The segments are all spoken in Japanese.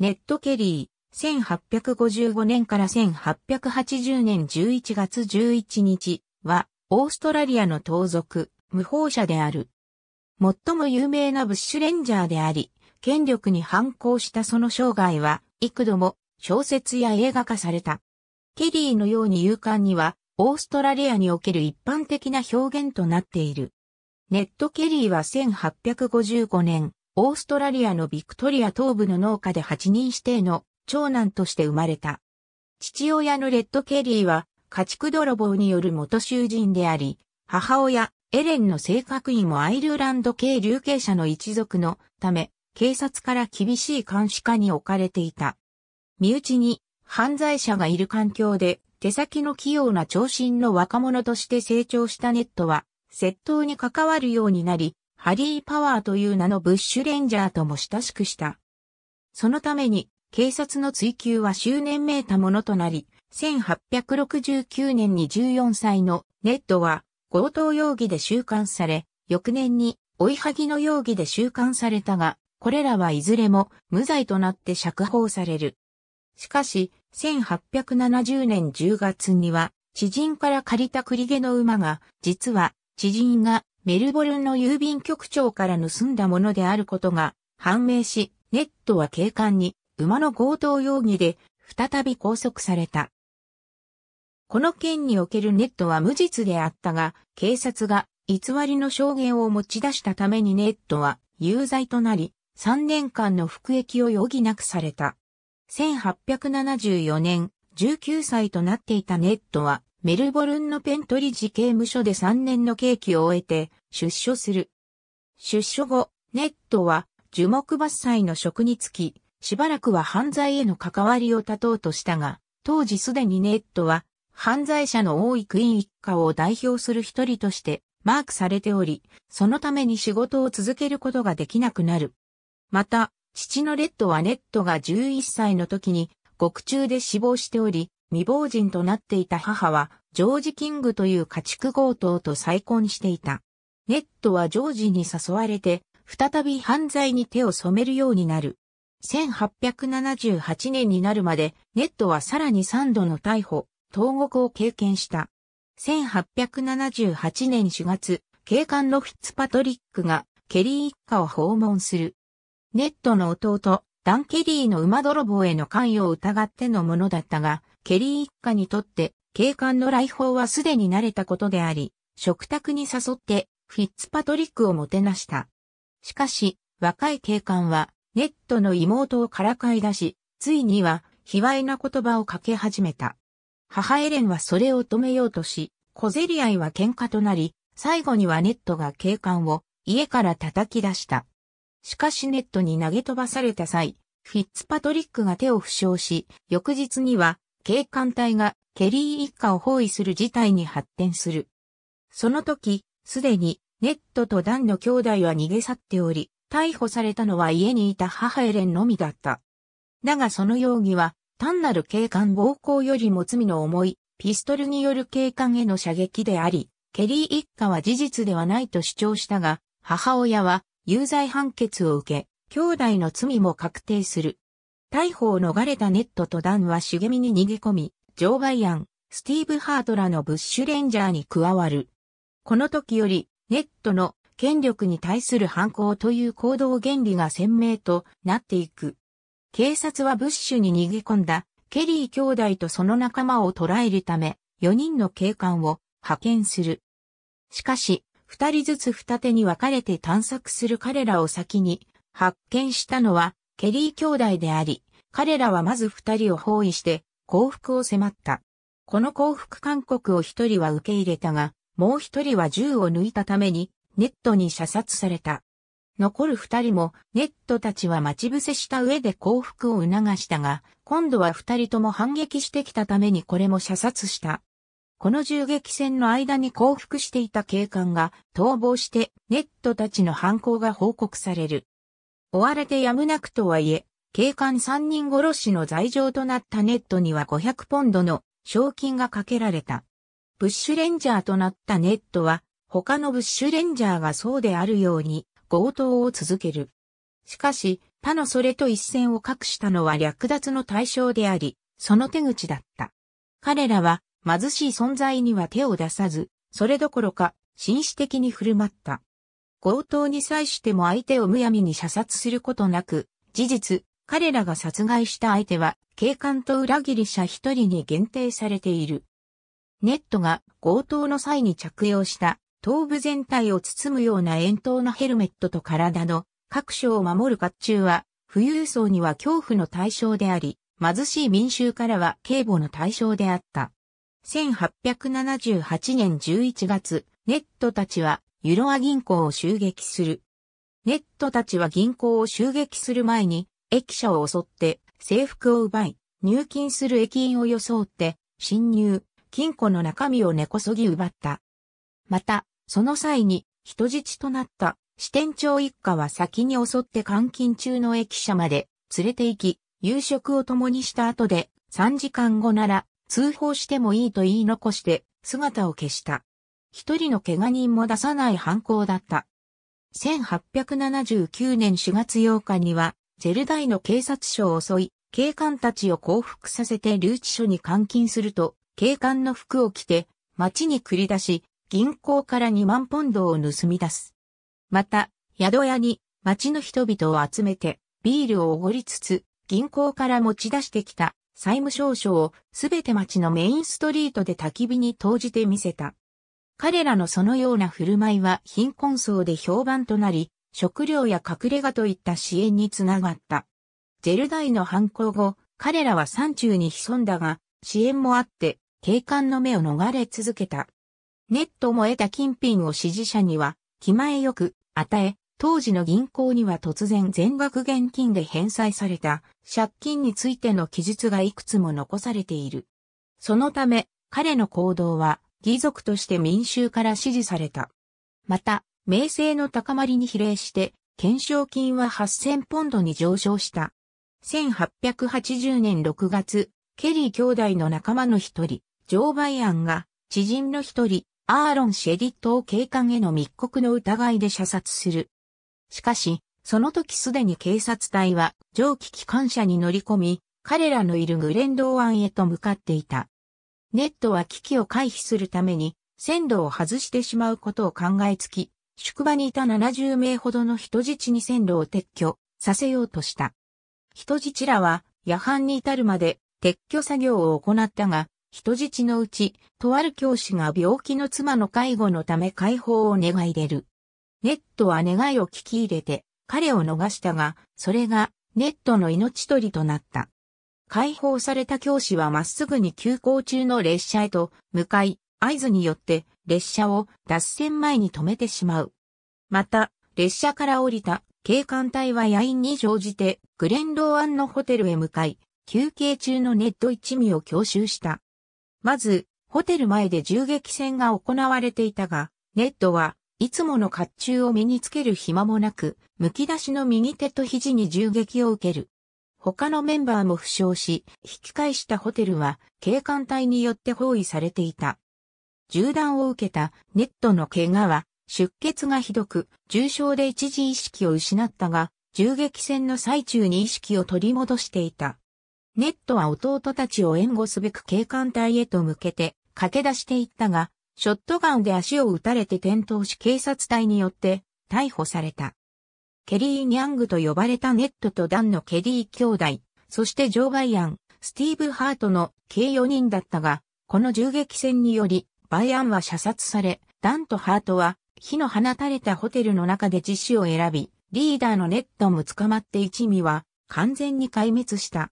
ネット・ケリー、1855年から1880年11月11日は、オーストラリアの盗賊、無法者である。最も有名なブッシュレンジャーであり、権力に反抗したその生涯は、幾度も小説や映画化された。ケリーのように勇敢には、オーストラリアにおける一般的な表現となっている。ネット・ケリーは1855年、オーストラリアのビクトリア東部の農家で8人指定の長男として生まれた。父親のレッド・ケリーは家畜泥棒による元囚人であり、母親、エレンの性格員もアイルランド系流刑者の一族のため、警察から厳しい監視下に置かれていた。身内に犯罪者がいる環境で手先の器用な長身の若者として成長したネットは窃盗に関わるようになり、ハリー・パワーという名のブッシュレンジャーとも親しくした。そのために、警察の追及は執念めいたものとなり、1869年に14歳のネットは強盗容疑で収監され、翌年に追いはぎの容疑で収監されたが、これらはいずれも無罪となって釈放される。しかし、1870年10月には、知人から借りた栗毛の馬が、実は知人がメルボルンの郵便局長から盗んだものであることが判明し、ネットは警官に馬の強盗容疑で再び拘束された。この件におけるネットは無実であったが、警察が偽りの証言を持ち出したためにネットは有罪となり、3年間の服役を余儀なくされた。1874年、19歳となっていたネットはメルボルンのペントリジ刑務所で3年の刑期を終えて出所する。出所後、ネットは樹木伐採の職に就き、しばらくは犯罪への関わりを断とうとしたが、当時すでにネットは犯罪者の多いクイーン一家を代表する一人としてマークされており、そのために仕事を続けることができなくなる。また、父のレッドはネットが11歳の時に獄中で死亡しており、未亡人となっていた母は、ジョージ・キングという家畜強盗と再婚していた。ネットはジョージに誘われて、再び犯罪に手を染めるようになる。1878年になるまで、ネットはさらに3度の逮捕、投獄を経験した。1878年4月、警官のフィッツパトリックがケリー一家を訪問する。ネットの弟、ダン・ケリーの馬泥棒への関与を疑ってのものだったが、ケリー一家にとって警官の来訪はすでに慣れたことであり、食卓に誘ってフィッツパトリックをもてなした。しかし、若い警官はネットの妹をからかい出し、ついには卑猥な言葉をかけ始めた。母エレンはそれを止めようとし、小競り合いは喧嘩となり、最後にはネットが警官を家から叩き出した。しかしネットに投げ飛ばされた際、フィッツパトリックが手を負傷し、翌日には警官隊がケリー一家を包囲する事態に発展する。その時、すでにネットとダンの兄弟は逃げ去っており、逮捕されたのは家にいた母エレンのみだった。だがその容疑は単なる警官暴行よりも罪の重いピストルによる警官への射撃であり、ケリー一家は事実ではないと主張したが、母親は有罪判決を受け、兄弟の罪も確定する。逮捕を逃れたネットとダンは茂みに逃げ込み、ジョー・バイアン、スティーブ・ハートらのブッシュレンジャーに加わる。この時より、ネットの権力に対する反抗という行動原理が鮮明となっていく。警察はブッシュに逃げ込んだケリー兄弟とその仲間を捕らえるため4人の警官を派遣する。しかし、2人ずつ二手に分かれて探索する彼らを先に発見したのはケリー兄弟であり、彼らはまず二人を包囲して降伏を迫った。この降伏勧告を一人は受け入れたが、もう一人は銃を抜いたためにネットに射殺された。残る二人もネットたちは待ち伏せした上で降伏を促したが、今度は二人とも反撃してきたためにこれも射殺した。この銃撃戦の間に降伏していた警官が逃亡してネットたちの犯行が報告される。追われてやむなくとはいえ、警官3人殺しの罪状となったネットには500ポンドの賞金がかけられた。ブッシュレンジャーとなったネットは、他のブッシュレンジャーがそうであるように、強盗を続ける。しかし、他のそれと一線を画したのは略奪の対象であり、その手口だった。彼らは、貧しい存在には手を出さず、それどころか、紳士的に振る舞った。強盗に際しても相手をむやみに射殺することなく、事実、彼らが殺害した相手は、警官と裏切り者一人に限定されている。ネットが強盗の際に着用した頭部全体を包むような円筒のヘルメットと体の各所を守る甲冑は富裕層には恐怖の対象であり、貧しい民衆からは警護の対象であった。1878年11月、ネットたちはユロア銀行を襲撃する。ネットたちは銀行を襲撃する前に駅舎を襲って制服を奪い、入金する駅員を装って侵入、金庫の中身を根こそぎ奪った。また、その際に人質となった支店長一家は先に襲って監禁中の駅舎まで連れて行き、夕食を共にした後で3時間後なら通報してもいいと言い残して姿を消した。一人の怪我人も出さない犯行だった。1879年4月8日にはジェルダイの警察署を襲い、警官たちを降伏させて留置所に監禁すると、警官の服を着て、街に繰り出し、銀行から2万ポンドを盗み出す。また、宿屋に街の人々を集めて、ビールをおごりつつ、銀行から持ち出してきた債務証書をすべて街のメインストリートで焚き火に投じてみせた。彼らのそのような振る舞いは貧困層で評判となり、食料や隠れ家といった支援につながった。ジェルダイの犯行後、彼らは山中に潜んだが、支援もあって、警官の目を逃れ続けた。ネットも得た金品を支持者には、気前よく与え、当時の銀行には突然全額現金で返済された借金についての記述がいくつも残されている。そのため、彼の行動は、義族として民衆から支持された。また、名声の高まりに比例して、懸賞金は8000ポンドに上昇した。1880年6月、ケリー兄弟の仲間の一人、ジョー・バイアンが、知人の一人、アーロン・シェディットを警官への密告の疑いで射殺する。しかし、その時すでに警察隊は蒸気機関車に乗り込み、彼らのいるグレンド湾へと向かっていた。ネットは危機を回避するために、線路を外してしまうことを考えつき、宿場にいた70名ほどの人質に線路を撤去させようとした。人質らは夜半に至るまで撤去作業を行ったが、人質のうち、とある教師が病気の妻の介護のため解放を願い出る。ネットは願いを聞き入れて、彼を逃したが、それがネットの命取りとなった。解放された教師はまっすぐに急行中の列車へと向かい、合図によって列車を脱線前に止めてしまう。また、列車から降りた警官隊は野員に乗じてグレンローアンのホテルへ向かい、休憩中のネット一味を強襲した。まず、ホテル前で銃撃戦が行われていたが、ネットはいつもの甲冑を身につける暇もなく、むき出しの右手と肘に銃撃を受ける。他のメンバーも負傷し、引き返したホテルは警官隊によって包囲されていた。銃弾を受けたネットの怪我は出血がひどく、重傷で一時意識を失ったが、銃撃戦の最中に意識を取り戻していた。ネットは弟たちを援護すべく警官隊へと向けて駆け出していったが、ショットガンで足を撃たれて転倒し警察隊によって逮捕された。ケリー・ニャングと呼ばれたネットとダンのケリー兄弟、そしてジョー・イアン、スティーブ・ハートの計4人だったが、この銃撃戦によりバイアンは射殺され、ダンとハートは火の放たれたホテルの中で自死を選び、リーダーのネットも捕まって一味は完全に壊滅した。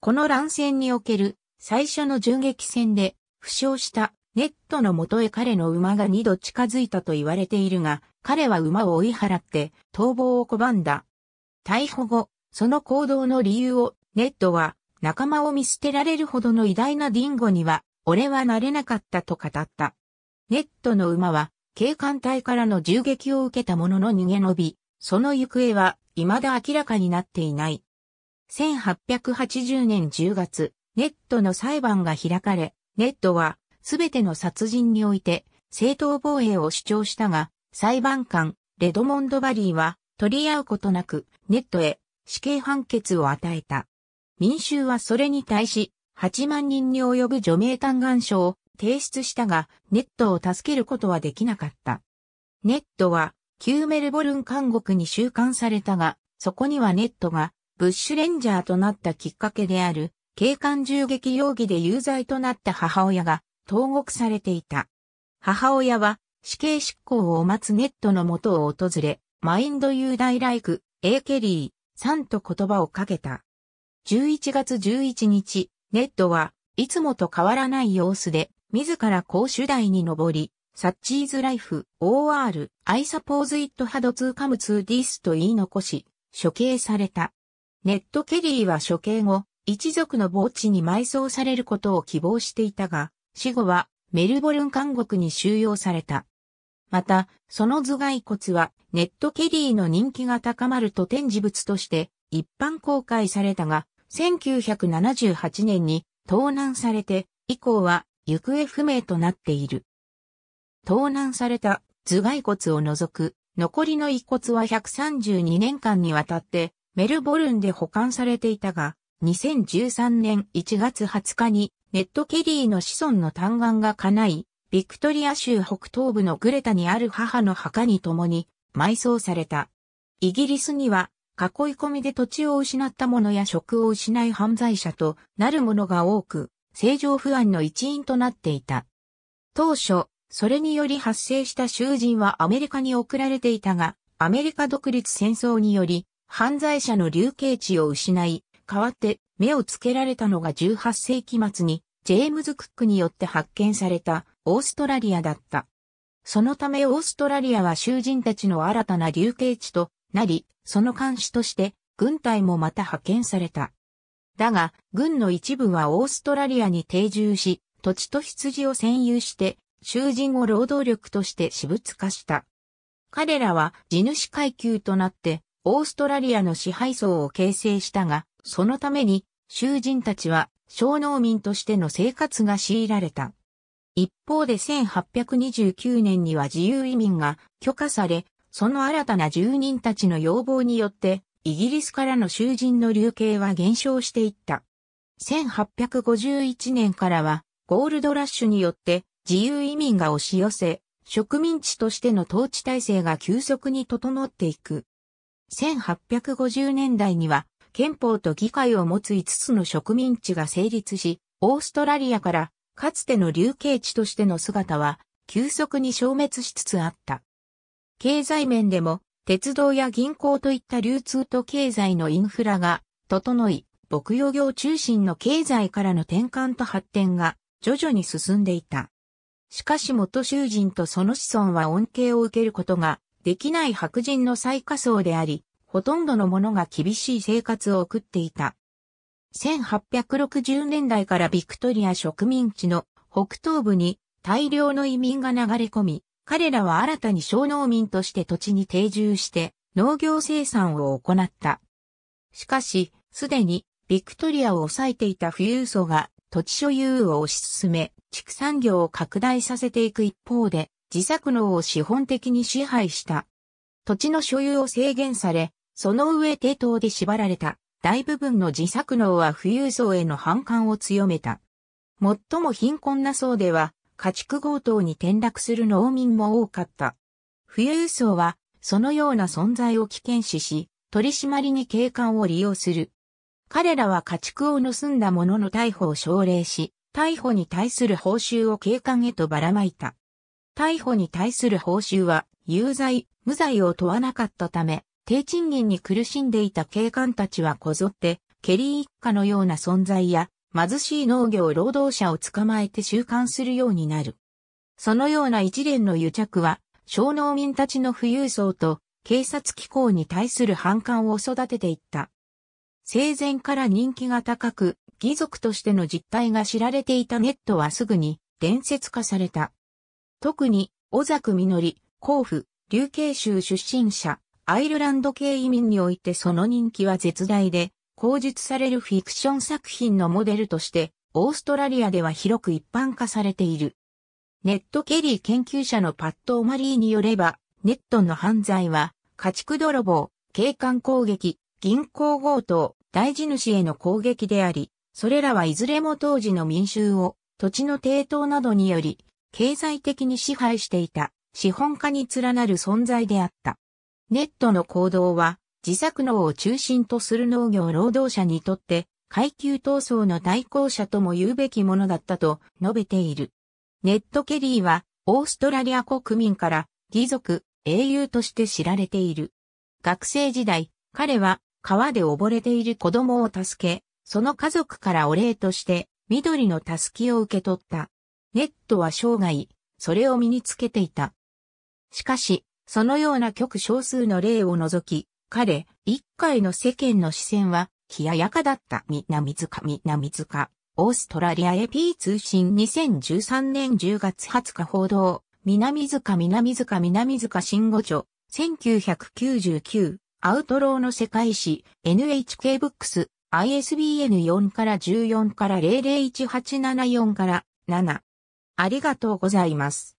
この乱戦における最初の銃撃戦で負傷したネットの元へ彼の馬が二度近づいたと言われているが、彼は馬を追い払って逃亡を拒んだ。逮捕後、その行動の理由をネットは仲間を見捨てられるほどの偉大なディンゴには俺は慣れなかったと語った。ネットの馬は、警官隊からの銃撃を受けたものの逃げ延び、その行方は未だ明らかになっていない。1880年10月、ネットの裁判が開かれ、ネットは全ての殺人において正当防衛を主張したが、裁判官、レドモンド・バリーは取り合うことなく、ネットへ死刑判決を与えた。民衆はそれに対し、8万人に及ぶ除名嘆願書を提出したが、ネットを助けることはできなかった。ネットは、旧メルボルン監獄に収監されたが、そこにはネットが、ブッシュレンジャーとなったきっかけである、警官銃撃容疑で有罪となった母親が、投獄されていた。母親は、死刑執行を待つネットのもとを訪れ、マインドユーダイライク、エーケリー、さんと言葉をかけた。11月11日、ネットはいつもと変わらない様子で、自ら高手台に登り、サッチーズライフ、OR、I suppose it had to come to this と言い残し、処刑された。ネット・ケリーは処刑後、一族の墓地に埋葬されることを希望していたが、死後はメルボルン監獄に収容された。また、その頭蓋骨はネット・ケリーの人気が高まると展示物として一般公開されたが、1978年に盗難されて以降は行方不明となっている。盗難された頭蓋骨を除く残りの遺骨は132年間にわたってメルボルンで保管されていたが、2013年1月20日にネット・ケリーの子孫の嘆願が叶い、ビクトリア州北東部のグレタにある母の墓に共に埋葬された。イギリスには囲い込みで土地を失った者や職を失い犯罪者となる者が多く、政情不安の一因となっていた。当初、それにより発生した囚人はアメリカに送られていたが、アメリカ独立戦争により、犯罪者の流刑地を失い、代わって目をつけられたのが18世紀末に、ジェームズ・クックによって発見されたオーストラリアだった。そのためオーストラリアは囚人たちの新たな流刑地となり、その監視として軍隊もまた派遣された。だが、軍の一部はオーストラリアに定住し、土地と羊を占有して、囚人を労働力として私物化した。彼らは地主階級となって、オーストラリアの支配層を形成したが、そのために、囚人たちは、小農民としての生活が強いられた。一方で1829年には自由移民が許可され、その新たな住人たちの要望によって、イギリスからの囚人の流刑は減少していった。1851年からは、ゴールドラッシュによって自由移民が押し寄せ、植民地としての統治体制が急速に整っていく。1850年代には、憲法と議会を持つ5つの植民地が成立し、オーストラリアからかつての流刑地としての姿は急速に消滅しつつあった。経済面でも、鉄道や銀行といった流通と経済のインフラが整い、牧羊業中心の経済からの転換と発展が徐々に進んでいた。しかし元囚人とその子孫は恩恵を受けることができない白人の最下層であり、ほとんどの者が厳しい生活を送っていた。1860年代からビクトリア植民地の北東部に大量の移民が流れ込み、彼らは新たに小農民として土地に定住して農業生産を行った。しかし、すでにビクトリアを抑えていた富裕層が土地所有を推し進め、畜産業を拡大させていく一方で、自作農を資本的に支配した。土地の所有を制限され、その上低当で縛られた大部分の自作農は富裕層への反感を強めた。最も貧困な層では、家畜強盗に転落する農民も多かった。富裕層は、そのような存在を危険視し、取り締まりに警官を利用する。彼らは家畜を盗んだ者の逮捕を奨励し、逮捕に対する報酬を警官へとばらまいた。逮捕に対する報酬は、有罪、無罪を問わなかったため、低賃金に苦しんでいた警官たちはこぞって、ケリー一家のような存在や、貧しい農業労働者を捕まえて収監するようになる。そのような一連の癒着は、小農民たちの富裕層と警察機構に対する反感を育てていった。生前から人気が高く、義族としての実態が知られていたネットはすぐに伝説化された。特に、小作実、甲府、琉慶州出身者、アイルランド系移民においてその人気は絶大で、口述されるフィクション作品のモデルとして、オーストラリアでは広く一般化されている。ネットケリー研究者のパット・オマリーによれば、ネットの犯罪は、家畜泥棒、警官攻撃、銀行強盗、大地主への攻撃であり、それらはいずれも当時の民衆を土地の抵当などにより、経済的に支配していた資本家に連なる存在であった。ネットの行動は自作農を中心とする農業労働者にとって階級闘争の対抗者とも言うべきものだったと述べている。ネット・ケリーはオーストラリア国民から義族、英雄として知られている。学生時代、彼は川で溺れている子供を助け、その家族からお礼として緑のたすきを受け取った。ネットは生涯、それを身につけていた。しかし、そのような極少数の例を除き、彼、一回の世間の視線は、冷ややかだった南塚南塚、オーストラリア AP 通信2013年10月20日報道、南塚南塚南塚新語著、1999、アウトローの世界史、NHK ブックス、ISBN4 から14から0018774から7。ありがとうございます。